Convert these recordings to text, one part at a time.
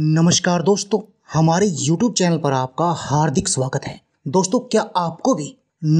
नमस्कार दोस्तों हमारे YouTube चैनल पर आपका हार्दिक स्वागत है दोस्तों क्या आपको भी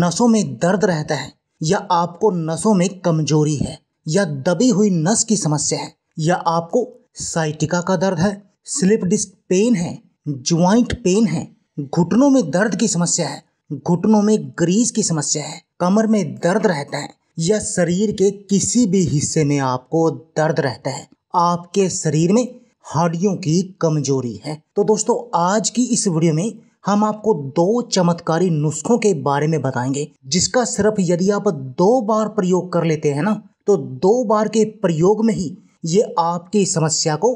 नसों में दर्द रहता है या आपको नसों में कमजोरी है या दबी हुई नस की समस्या है या आपको साइटिका का दर्द है स्लिप डिस्क पेन है ज्वाइंट पेन है घुटनों में दर्द की समस्या है घुटनों में ग्रीस की समस्या है कमर में दर्द रहता है या शरीर के किसी भी हिस्से में आपको दर्द रहता है आपके शरीर में हड्डियों की कमजोरी है तो दोस्तों आज की इस वीडियो में हम आपको दो चमत्कारी नुस्खों के बारे में बताएंगे जिसका सिर्फ यदि आप दो बार प्रयोग कर लेते हैं ना तो दो बार के प्रयोग में ही ये आपकी समस्या को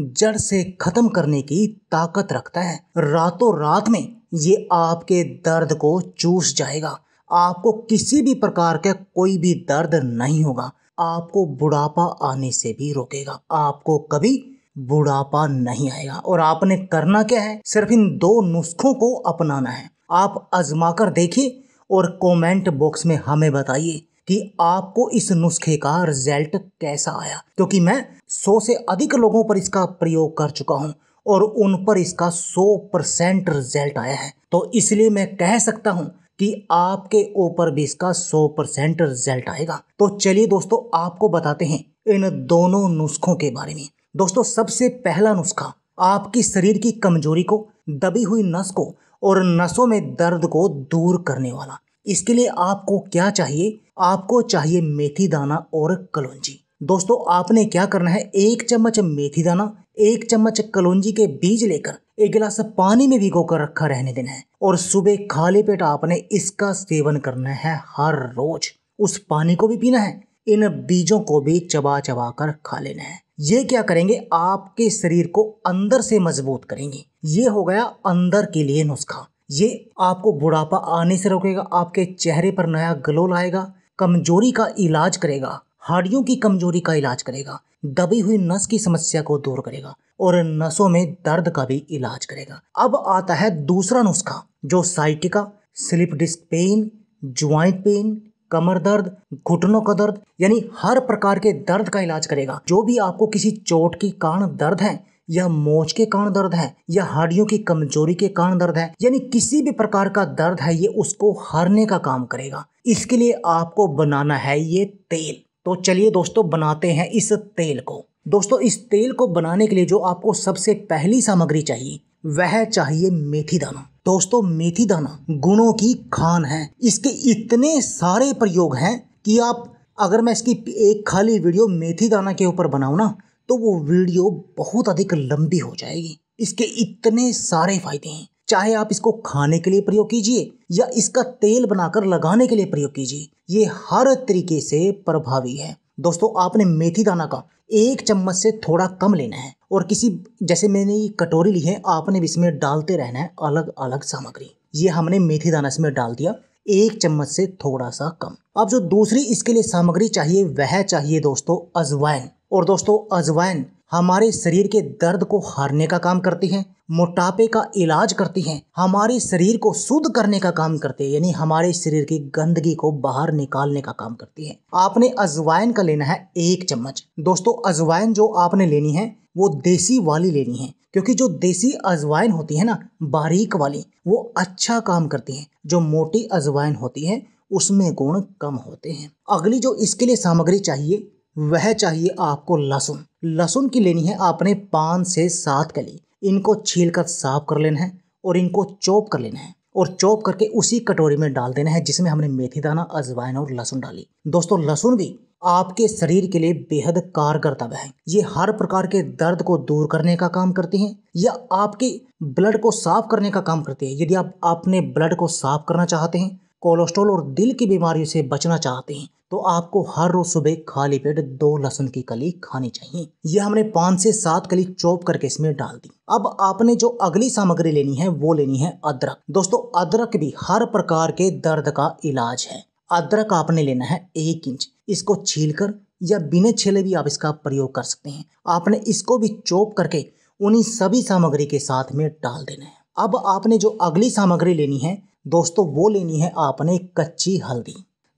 जड़ से खत्म करने की ताकत रखता है रातों रात में ये आपके दर्द को चूस जाएगा आपको किसी भी प्रकार का कोई भी दर्द नहीं होगा आपको बुढ़ापा आने से भी रोकेगा आपको कभी बुढ़ापा नहीं आएगा और आपने करना क्या है सिर्फ इन दो नुस्खों को अपनाना है आप आजमा कर देखिए और कमेंट बॉक्स में हमें बताइए कि आपको इस नुस्खे का रिजल्ट कैसा आया क्योंकि मैं सौ से अधिक लोगों पर इसका प्रयोग कर चुका हूँ और उन पर इसका सौ परसेंट रिजल्ट आया है तो इसलिए मैं कह सकता हूँ कि आपके ऊपर भी इसका सौ परसेंट रिजल्ट आएगा तो चलिए दोस्तों आपको बताते हैं इन दोनों नुस्खों के बारे में दोस्तों सबसे पहला नुस्खा आपकी शरीर की कमजोरी को दबी हुई नस को और नसों में दर्द को दूर करने वाला इसके लिए आपको क्या चाहिए आपको चाहिए मेथी दाना और कलौजी दोस्तों आपने क्या करना है एक चम्मच मेथी दाना एक चम्मच कलौजी के बीज लेकर एक गिलास पानी में भिगो कर रखा रहने देना है और सुबह खाली पेट आपने इसका सेवन करना है हर रोज उस पानी को भी पीना है इन बीजों को भी चबा चबा कर खा लेना है ये क्या करेंगे आपके शरीर को अंदर से मजबूत करेंगे ये हो गया अंदर के लिए नुस्खा ये आपको बुढ़ापा आने से रोकेगा आपके चेहरे पर नया ग्लो लाएगा कमजोरी का इलाज करेगा हड्डियों की कमजोरी का इलाज करेगा दबी हुई नस की समस्या को दूर करेगा और नसों में दर्द का भी इलाज करेगा अब आता है दूसरा नुस्खा जो sciatica slip disc pain joint pain कमर दर्द घुटनों का दर्द यानी हर प्रकार के दर्द का इलाज करेगा जो भी आपको किसी चोट के कारण दर्द है या मोच के कारण दर्द है या हड्डियों की कमजोरी के कारण दर्द है यानी किसी भी प्रकार का दर्द है ये उसको हरने का काम करेगा इसके लिए आपको बनाना है ये तेल तो चलिए दोस्तों बनाते हैं इस तेल को दोस्तों इस तेल को बनाने के लिए जो आपको सबसे पहली सामग्री चाहिए वह चाहिए मेथी दाना दोस्तों मेथी दाना गुणों की खान है इसके इतने सारे प्रयोग हैं कि आप अगर मैं इसकी एक खाली वीडियो मेथी दाना के ऊपर बनाऊँ ना तो वो वीडियो बहुत अधिक लंबी हो जाएगी इसके इतने सारे फायदे हैं चाहे आप इसको खाने के लिए प्रयोग कीजिए या इसका तेल बनाकर लगाने के लिए प्रयोग कीजिए ये हर तरीके से प्रभावी है दोस्तों आपने मेथी दाना का एक चम्मच से थोड़ा कम लेना है और किसी जैसे मैंने ये कटोरी ली है आपने भी इसमें डालते रहना है अलग अलग सामग्री ये हमने मेथी दाना इसमें डाल दिया एक चम्मच से थोड़ा सा कम अब जो दूसरी इसके लिए सामग्री चाहिए वह चाहिए दोस्तों अजवाइन और दोस्तों अजवाइन हमारे शरीर के दर्द को हारने का काम करती हैं मोटापे का इलाज करती हैं हमारे शरीर को शुद्ध करने का काम करती है यानी हमारे शरीर की गंदगी को बाहर निकालने का काम करती है आपने अजवाइन का लेना है एक चम्मच दोस्तों अजवाइन जो आपने लेनी है वो देसी वाली लेनी है क्योंकि जो देसी अजवाइन होती है ना बारीक वाली वो अच्छा काम करती है जो मोटी अजवाइन होती है उसमें गुण कम होते हैं अगली जो इसके लिए सामग्री चाहिए वह चाहिए आपको लहसुन लहसुन की लेनी है आपने पाँच से सात कली इनको छील कर साफ कर लेना है और इनको चॉप कर लेना है और चॉप करके उसी कटोरी में डाल देना है जिसमें हमने मेथी दाना अजवाइन और लहसुन डाली दोस्तों लहसुन भी आपके शरीर के लिए बेहद कारगर तब है ये हर प्रकार के दर्द को दूर करने का काम करती है या आपके ब्लड को साफ करने का काम करती है यदि आप अपने ब्लड को साफ करना चाहते हैं कोलेस्ट्रॉल और दिल की बीमारियों से बचना चाहते हैं तो आपको हर रोज सुबह खाली पेट दो लहसुन की कली खानी चाहिए यह हमने पांच से सात कली चॉप करके इसमें डाल दी अब आपने जो अगली सामग्री लेनी है वो लेनी है अदरक दोस्तों अदरक भी हर प्रकार के दर्द का इलाज है अदरक आपने लेना है एक इंच इसको छील कर या बिना छेले भी आप इसका प्रयोग कर सकते हैं आपने इसको भी चोप करके उन्हीं सभी सामग्री के साथ में डाल देना है अब आपने जो अगली सामग्री लेनी है दोस्तों वो लेनी है आपने कच्ची हल्दी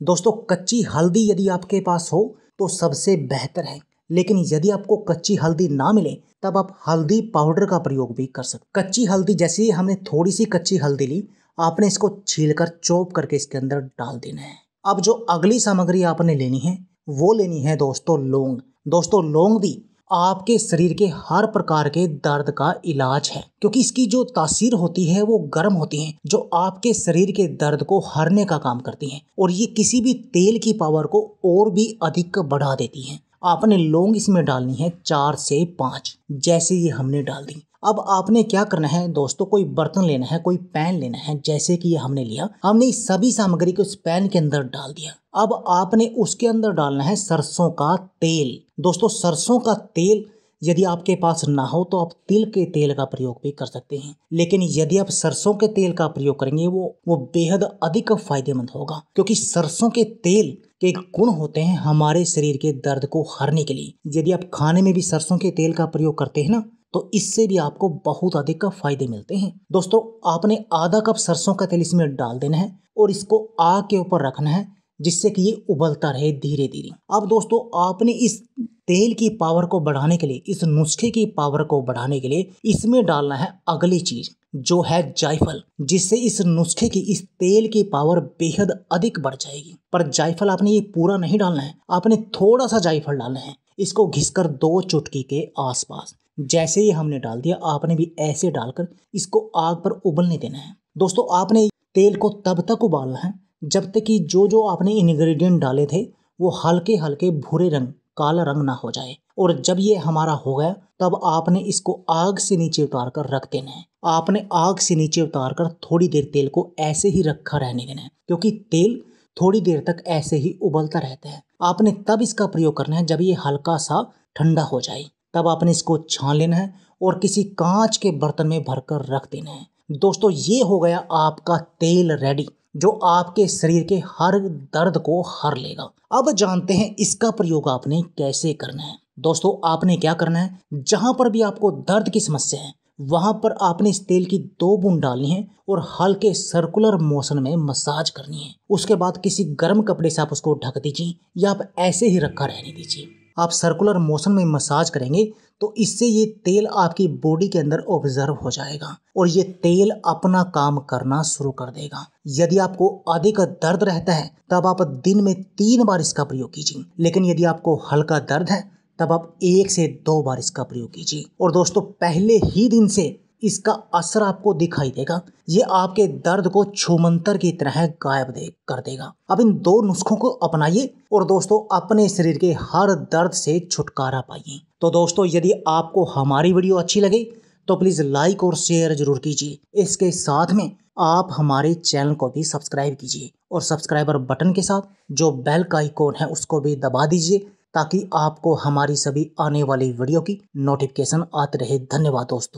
दोस्तों कच्ची हल्दी यदि आपके पास हो तो सबसे बेहतर है लेकिन यदि आपको कच्ची हल्दी ना मिले तब आप हल्दी पाउडर का प्रयोग भी कर सकते कच्ची हल्दी जैसे ही हमने थोड़ी सी कच्ची हल्दी ली आपने इसको छील कर चौप करके इसके अंदर डाल देना है अब जो अगली सामग्री आपने लेनी है वो लेनी है दोस्तों लौंग दोस्तों लौंग भी आपके शरीर के हर प्रकार के दर्द का इलाज है क्योंकि इसकी जो तासीर होती है वो गर्म होती है जो आपके शरीर के दर्द को हरने का काम करती है और ये किसी भी तेल की पावर को और भी अधिक बढ़ा देती है आपने लौंग इसमें डालनी है चार से पाँच जैसे ये हमने डाल दी अब आपने क्या करना है दोस्तों कोई बर्तन लेना है कोई पैन लेना है जैसे कि ये हमने लिया हमने सभी सामग्री को इस पैन के अंदर डाल दिया अब आपने उसके अंदर डालना है सरसों का तेल दोस्तों सरसों का तेल यदि आपके पास ना हो तो आप तिल के तेल का प्रयोग भी कर सकते हैं लेकिन यदि आप सरसों के तेल का प्रयोग करेंगे वो वो बेहद अधिक फायदेमंद होगा क्योंकि सरसों के तेल के गुण होते हैं हमारे शरीर के दर्द को हरने के लिए यदि आप खाने में भी सरसों के तेल का प्रयोग करते हैं ना तो इससे भी आपको बहुत अधिक फायदे मिलते हैं दोस्तों आपने आधा कप सरसों का तेल इसमें डाल देना है और इसको आग के ऊपर रखना है जिससे कि ये उबलता रहे धीरे धीरे अब दोस्तों आपने इस तेल की पावर को बढ़ाने के लिए इस नुस्खे की पावर को बढ़ाने के लिए इसमें डालना है अगली चीज जो है जायफल जिससे इस नुस्खे की इस तेल की पावर बेहद अधिक बढ़ जाएगी पर जायफल आपने ये पूरा नहीं डालना है आपने थोड़ा सा जायफल डालना है इसको घिसकर दो चुटकी के आसपास जैसे ही हमने डाल दिया आपने भी ऐसे डालकर इसको आग पर उबलने देना है दोस्तों आपने तेल को तब तक उबालना है जब तक कि जो जो आपने इन्ग्रीडियंट डाले थे वो हल्के हल्के भूरे रंग काला रंग ना हो जाए और जब ये हमारा हो गया तब आपने इसको आग से नीचे उतार कर रख देना है आपने आग से नीचे उतार कर थोड़ी देर तेल को ऐसे ही रखा रहने देना है क्योंकि तेल थोड़ी देर तक ऐसे ही उबलता रहता है आपने तब इसका प्रयोग करना है जब ये हल्का सा ठंडा हो जाए तब आपने इसको छान लेना है और किसी कांच के बर्तन में भरकर रख देना है दोस्तों ये हो गया आपका तेल रेडी जो आपके शरीर के हर दर्द को हर लेगा अब जानते हैं इसका प्रयोग आपने कैसे करना है दोस्तों आपने क्या करना है जहां पर भी आपको दर्द की समस्या है वहां पर आपने इस तेल की दो बूंद डालनी है और हल्के सर्कुलर मोशन में मसाज करनी है उसके बाद किसी गर्म कपड़े से आप उसको ढक दीजिए या आप ऐसे ही रखा रहने दीजिए आप सर्कुलर मोशन में मसाज करेंगे तो इससे ये तेल आपकी बॉडी के अंदर ऑब्जर्व हो जाएगा और ये तेल अपना काम करना शुरू कर देगा यदि आपको अधिक दर्द रहता है तब आप दिन में तीन बार इसका प्रयोग कीजिए लेकिन यदि आपको हल्का दर्द है तब आप एक से दो बार इसका प्रयोग कीजिए और दोस्तों पहले ही दिन से इसका असर आपको दिखाई देगा ये आपके दर्द को छुमंतर की तरह गायब दे कर देगा अब इन दो नुस्खों को अपनाइए और दोस्तों अपने शरीर के हर दर्द से छुटकारा पाइए तो दोस्तों यदि आपको हमारी वीडियो अच्छी लगे तो प्लीज़ लाइक और शेयर जरूर कीजिए इसके साथ में आप हमारे चैनल को भी सब्सक्राइब कीजिए और सब्सक्राइबर बटन के साथ जो बेल का आइकॉन है उसको भी दबा दीजिए ताकि आपको हमारी सभी आने वाली वीडियो की नोटिफिकेशन आते रहे धन्यवाद दोस्तों